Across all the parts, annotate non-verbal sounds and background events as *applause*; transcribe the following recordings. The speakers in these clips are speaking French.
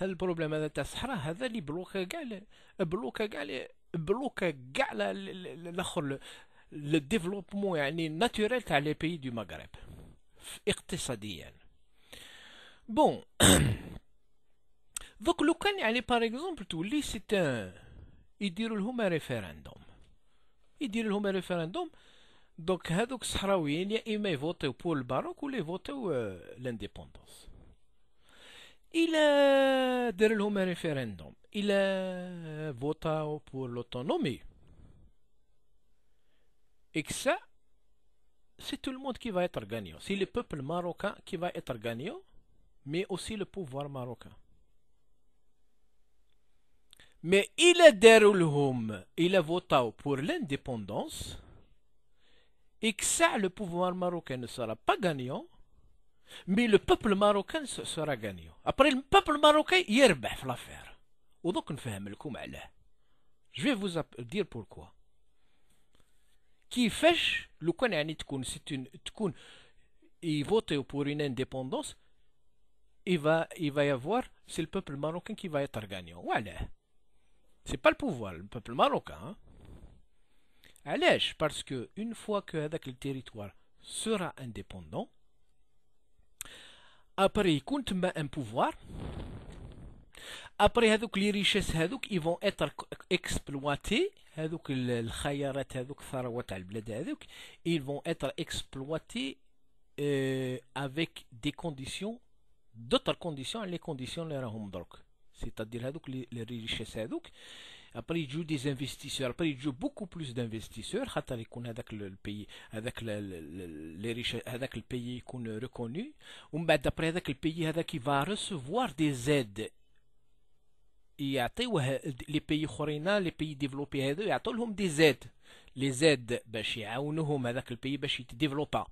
هذا البروبليم هذا تاع الصحراء هذا اللي بلوكا كاع بلوكا كاع بلوكا كاع الاخر لو ديفلوبمون يعني ناتوريل تاع لي بيي دو مغرب اقتصاديا بون دوك *coughs* لو كان يعني باغ اكزومبل تولي سيت يديروا لهم ريفيراندوم يديروا لهم ريفيراندوم دوك هذوك الصحراويين يا اما يفوتيو بور الباروك ولا يفوتيو لانديبوندونس آه، Il un euh, référendum. Il est euh, voté pour l'autonomie. et que ça, c'est tout le monde qui va être gagnant. C'est le peuple marocain qui va être gagnant, mais aussi le pouvoir marocain. Mais il a déroulé, hum. il a voté pour l'indépendance, et que ça, le pouvoir marocain ne sera pas gagnant, mais le peuple marocain sera gagnant. Après, le peuple marocain, il ben, faire l'affaire. Ou donc, je vais vous dire pourquoi. Qui fait le c'est une, il vote pour une indépendance, il va, il va y avoir, c'est le peuple marocain qui va être gagnant. Voilà. C'est pas le pouvoir, le peuple marocain. Hein. allez parce que une fois que le territoire sera indépendant, après, il compte ma un pouvoir. Après, les richesses هذوك ils vont être exploités. هذوك الخيارات ils vont être exploités euh, avec des conditions d'autres conditions les conditions les راهم C'est-à-dire les richesses hadouk après il joue des investisseurs, après il joue beaucoup plus d'investisseurs, avec le pays, avec le, le, les riches, avec le pays qu'on a reconnu, ou bien d'après avec le pays qui va recevoir des aides. Et les pays chorina, les pays développés, ils ont des aides. Les aides, ils ont des le pays qui ben, ne développe pas.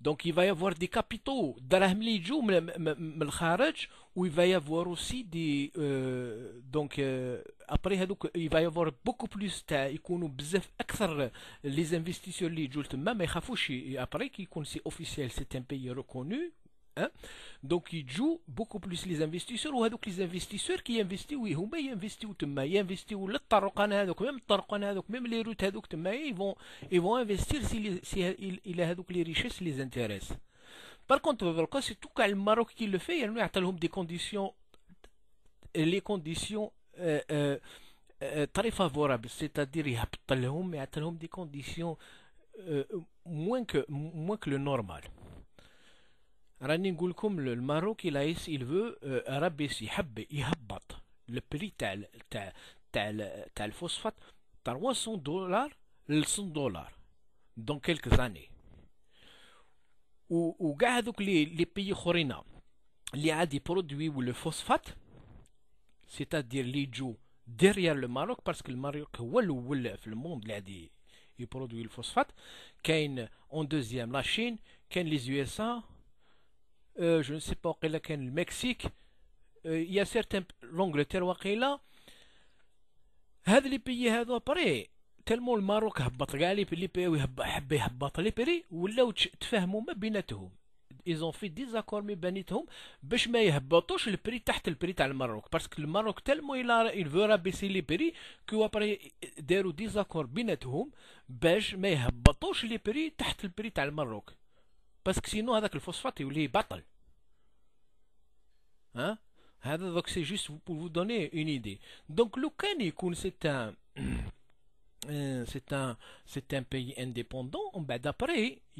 Donc il va y avoir des capitaux, d'Arahm Lijou, Melkharaj, où il va y avoir aussi des... Euh, donc, euh, après il va y avoir beaucoup plus de temps ils vont beaucoup plus les investisseurs اللي تجو تما ما يخافوش après qu'il y officiel c'est un pays reconnu hein donc ils jouent beaucoup plus les investisseurs ou ceux les investisseurs qui investissent ils investissent tma yinvestiw لطرقان هذوك meme الطرقان هذوك les routes ils vont ils vont investir si les richesses les intérêts par contre c'est tout qu'al Maroc qui le fait il nous a des conditions les conditions euh, euh, euh, très favorable, c'est-à-dire يهبط mais des conditions moins que moins que le normal. le Maroc لكم الماروك il, veut rabaisser le prix tel tel تاع 300 dollars 100 dollars dans quelques années les pays, pays y a des produits ou le phosphate c'est-à-dire les joues derrière le Maroc, parce que le Maroc est le monde là, dit, il produit le phosphate. Kain en deuxième la Chine, Kain les USA, euh, je ne sais pas, Kain le Mexique, euh, il y a certains, l'Angleterre, Wakaila. Les pays sont pareils. Tellement le Maroc a battu les pays, et a battu les pays, et ils ont fait un moment bien à ils ont fait des accords mais benit pour ben je mets les le piri, t'as le piri, Maroc. Parce que le Maroc tellement il a il veut baisser le piri, que des accords benit home, ben je mets bâtoche le piri, le Maroc. Parce que sinon, le phosphate est bâti. Ah, c'est juste pour vous donner une idée. Donc le *clears throat* euh, c'est un, c'est un, pays indépendant, d'après.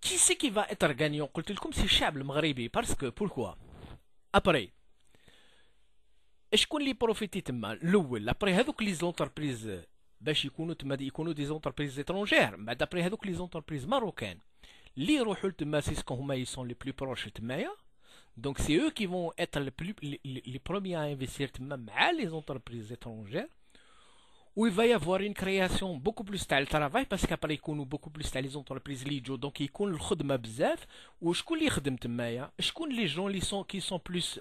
Qui c'est qui va être gagnant comme si Chabl Marébi? Parce que, pourquoi? Après, je connais que les profités, l'ouvre, après, il y a eu que les entreprises, je crois des entreprises étrangères, mais après, il y a eu les entreprises marocaines, les ce de Massis Kongumaï sont les plus proches de Maya, donc c'est eux qui vont être les premiers à investir les entreprises étrangères où il va y avoir une création beaucoup plus style travail parce qu'après il y beaucoup plus style entreprises donc il le je les gens qui sont plus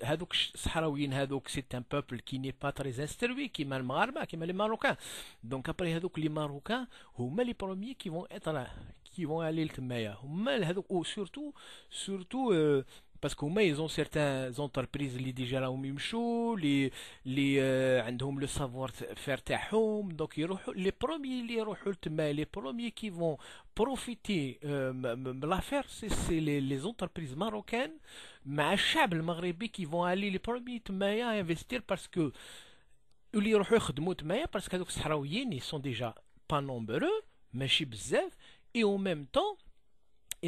c'est un peuple qui n'est pas très instruit qui mal qui donc après les marocains les premiers qui vont être qui vont aller surtout surtout euh, parce qu'au moins ils ont certaines entreprises qui déjà là au même chose, les les ont euh, le savoir faire ta donc ils les premiers les les premiers qui vont profiter euh, de l'affaire c'est les, les entreprises marocaines mais chabl maghrébi qui vont aller les premiers à investir parce que ils roulent de parce que les ils sont déjà pas nombreux mais chez et en même temps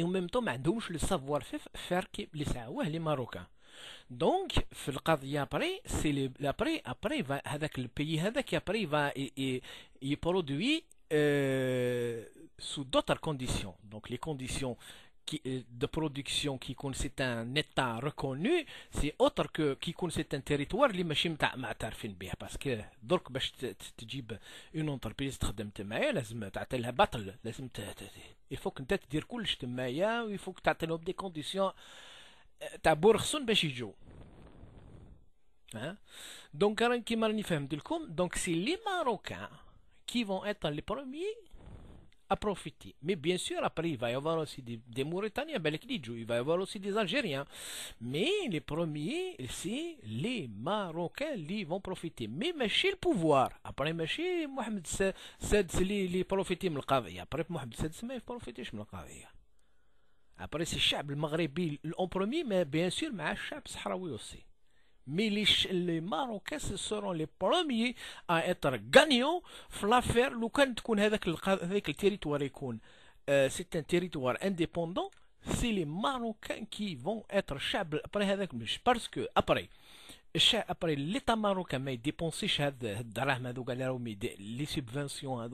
et en même temps ma douche le savoir faire qui les les marocains donc le après c'est après après va avec le pays avec qui après va et il produit euh, sous d'autres conditions donc les conditions de production qui c'est un état reconnu, c'est autre que qui c'est un territoire, les machines sont très bien parce que donc bah, tu bah, une entreprise تخدم تمايا لازم il faut que tu il faut que tu des conditions euh, hein? donc donc c'est les marocains qui vont être les premiers profiter. Mais bien sûr, après, il va y avoir aussi des, des Mauritaniens, ben, il va y avoir aussi des Algériens. Mais les premiers, c'est les Marocains, ils vont profiter. Mais Machi le pouvoir. Après Machi, Mohamed Said, les profiter de Après Mohamed Said, il profite de Après, c'est le Chab, le Maghrébi en premier, mais bien sûr, mais le aussi. Mais les, Marocains, seront les premiers à être gagnants dans l'affaire où avec le territoire. Euh, c'est un territoire indépendant. C'est les Marocains qui vont être chables après avec le Parce que, après, après l'État marocain a dépensé les subventions, euh,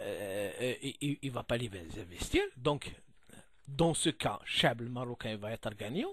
euh, il ne va pas les investir. Donc, dans ce cas, le marocain va être gagnant.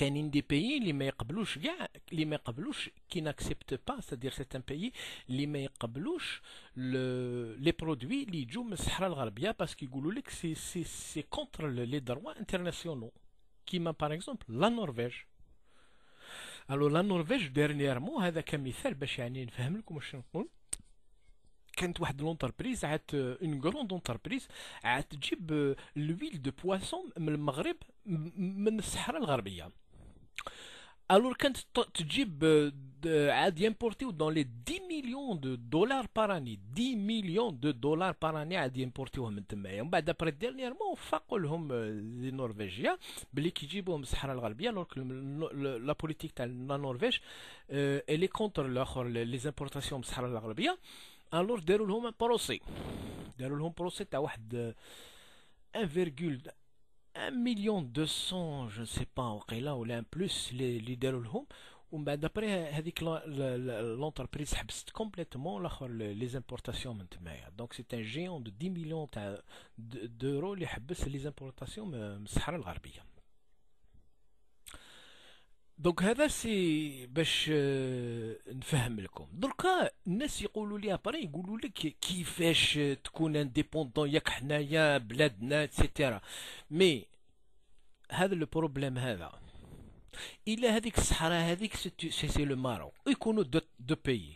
Il y a des pays qui n'acceptent pas, c'est-à-dire c'est un pays qui n'acceptent pas les produits qui viennent de la Sahara, parce qu'ils disent que c'est contre les droits internationaux, comme par exemple la Norvège. Alors la Norvège, dernièrement, a un exemple pour que vous puissiez comprendre ce que je veux dire, une entreprise, une grande entreprise, a prend de l'huile de poisson du Maroc de le Sahara. Alors quand tu euh, dis importé importer dans les 10 millions de dollars par année, 10 millions de dollars par année à importer importé d'après après dernièrement ont لهم les norvégiens بلي الصحراء alors que la politique de la Norvège euh, elle est contre les importations au الصحراء l'Arabie, alors hum hum un un procès. Ils ont un procès واحد 1,1 1 million je ne sais pas, là ou un plus, les leaders ou ben d'après euh, l'entreprise a complètement les importations donc c'est un géant de 10 millions euh, d'euros a les importations mais euh, دونك هذا سي باش آه، نفهم لكم دركا الناس يقولوا لي ابري يقولوا لك كيفاش تكون انديبوندون ياك حنايا بلادنا اتسيتيرا مي هذا لو بروبليم هذا الى هذيك الصحراء هذيك سي سي لو مارو يكونوا دو, دو بيي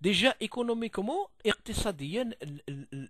ديجا ايكونوميكومون اقتصاديا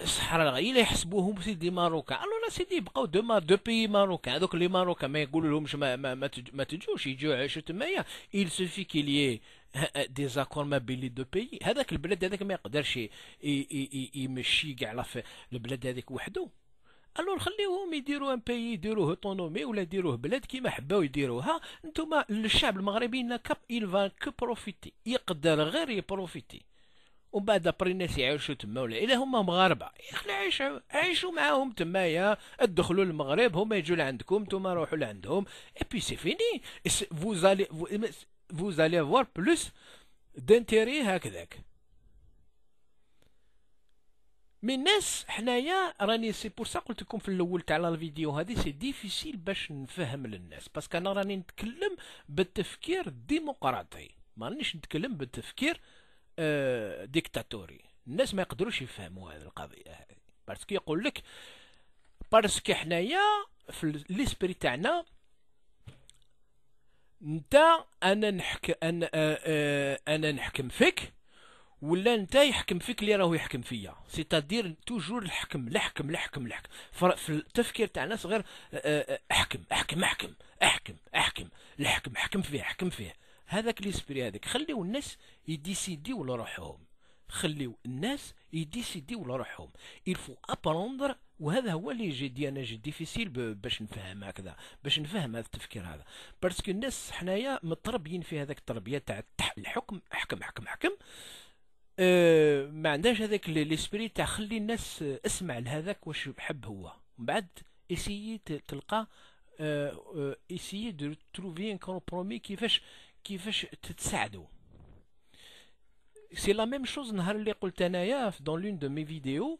الصحراء اللي يحسبوهم سيدي قالوا الو سيدي بقاو دو ما دو بي ماروكا هذوك لي ماروكا ما يقولوا لهمش ما, ما, ما, ما تجوش يجوا يعيشوا تمايا il suffit qu'il y ait دي زاكور ما بين لي دو بيي هذاك البلاد هذاك ما يقدرش يمشي كاع لا البلاد هذيك وحده الو خليهم يديروا ان بيي يديروه اوتونومي ولا يديروه بلاد كيما حباو يديروها نتوما الشعب المغربي كاب il فان كو بروفيتي يقدر غير يبروفيتي ومن بعد ابري الناس يعيشوا تما ولا الا هما مغاربه يا اخي عيشوا عيشوا معاهم تمايا ادخلوا للمغرب هما يجوا لعندكم نتوما روحوا لعندهم اي بي سي فيني فوزالي فوزالي فوز فوار بلوس دانتيري هكذاك مي الناس حنايا راني سي بور سا قلت لكم في الاول تاع الفيديو هذه سي ديفيسيل باش نفهم للناس باسكو انا راني نتكلم بالتفكير الديمقراطي ما رانيش نتكلم بالتفكير آه، ديكتاتوري الناس ما يقدروش يفهموا هذه القضيه هذه باسكو يقول لك باسكو حنايا في ليسبري تاعنا انت انا نحكم انا آه،, اه انا نحكم فيك ولا انت يحكم فيك اللي راهو يحكم فيا سيتادير توجور الحكم الحكم الحكم الحكم في التفكير تاعنا صغير آه، احكم احكم احكم احكم احكم احكم الحكم احكم فيه احكم فيه هذاك ليسبري هذاك خليو الناس يديسيديو لروحهم خليو الناس يديسيديو لروحهم الفو ابروندر وهذا هو اللي جي انا جي ديفيسيل باش نفهم هكذا باش نفهم هذا التفكير هذا باسكو الناس حنايا متربيين في هذاك التربيه تاع الحكم حكم حكم حكم أه ما عندهاش هذاك ليسبري تاع خلي الناس اسمع لهذاك واش يحب هو من بعد اسيي تلقى اسيي دو تروفي ان كومبرومي كيفاش كيفاش تتساعدوا سي لا ميم شوز نهار اللي قلت انايا في دون لون دو مي فيديو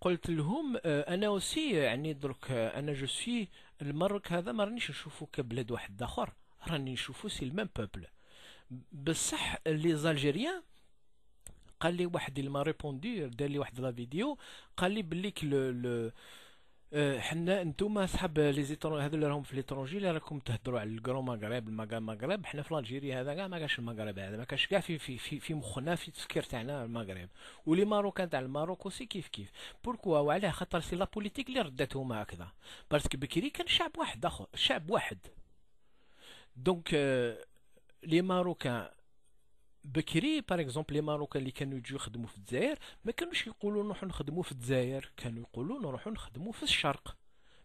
قلت لهم آه، انا اوسي آه، يعني درك آه، انا جو سوي المرك هذا ما رانيش نشوفو كبلاد واحد اخر راني نشوفو سي الميم بوبل بصح لي زالجيريان قال لي واحد اللي ما ريبوندي دار لي واحد لا فيديو قال لي بليك لو أه، حنا نتوما صحاب لي زيترون هذو اللي راهم في ليترونجي اللي راكم تهضروا على الكرو مغرب المغرب حنا في لالجيري هذا كاع ما كاش المغرب هذا ما كاش كاع في في في, في مخنا في التفكير تاعنا المغرب ولي ماروكان تاع الماروك سي كيف كيف بوركوا وعلاه خاطر سي لا بوليتيك اللي ردتهم هكذا باسكو بكري كان شعب واحد اخر شعب واحد دونك أه، لي ماروكان بكري باغ اكزومبل لي ماروكا اللي كانوا يجيو يخدموا في الجزائر ما كانوش يقولوا نروحوا نخدموا في الجزائر كانوا يقولوا نروحوا نخدموا في الشرق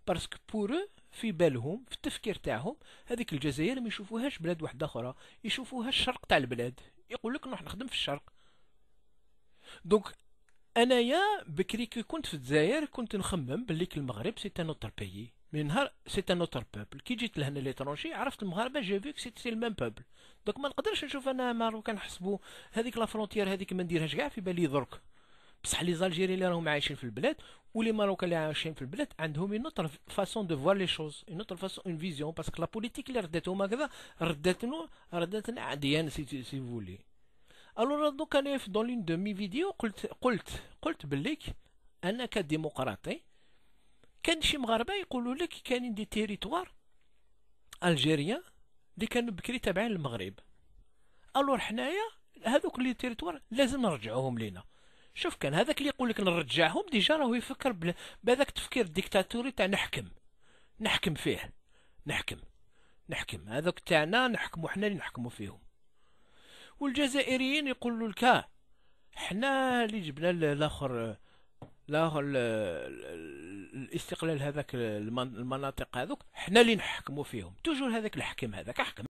باسكو بور في بالهم في التفكير تاعهم هذيك الجزائر ما يشوفوهاش بلاد واحده اخرى يشوفوها الشرق تاع البلاد يقول لك نروح نخدم في الشرق دونك انايا بكري كي كنت في الجزائر كنت نخمم بلي المغرب سي ان اوتر بيي مي نهار سيت ان اوتر بوبل كي جيت لهنا ترونشي عرفت المغاربه جو فيك سيت سي المام بوبل دوك ما نقدرش نشوف انا ماروكا نحسبو هذيك لا فرونتيير هذيك ما نديرهاش كاع في بالي درك بصح لي زالجيري اللي راهم عايشين في البلاد ولي ماروكا اللي عايشين في البلاد عندهم اون اوتر فاسون دو فوار لي شوز اون اوتر فاسون اون فيزيون باسكو لا بوليتيك اللي رداتهم هكذا رداتنا رداتنا عديان سي سي فولي الوغ دوك انا في دون لين دو مي فيديو قلت قلت قلت بليك انا كديمقراطي كان شي مغاربه يقولوا لك كاينين دي تيريتوار الجيريان اللي كانوا بكري تابعين للمغرب الور حنايا هذوك لي تيريتوار لازم نرجعوهم لينا شوف كان هذاك اللي يقول لك نرجعهم ديجا راهو يفكر بهذاك التفكير الديكتاتوري تاع نحكم نحكم فيه نحكم نحكم هذوك تاعنا نحكموا حنا اللي نحكموا فيهم والجزائريين يقولوا لك آه، حنا اللي جبنا الاخر لاخر الاستقلال هذاك المناطق هذوك حنا اللي نحكموا فيهم توجور هذاك الحكم هذاك حكم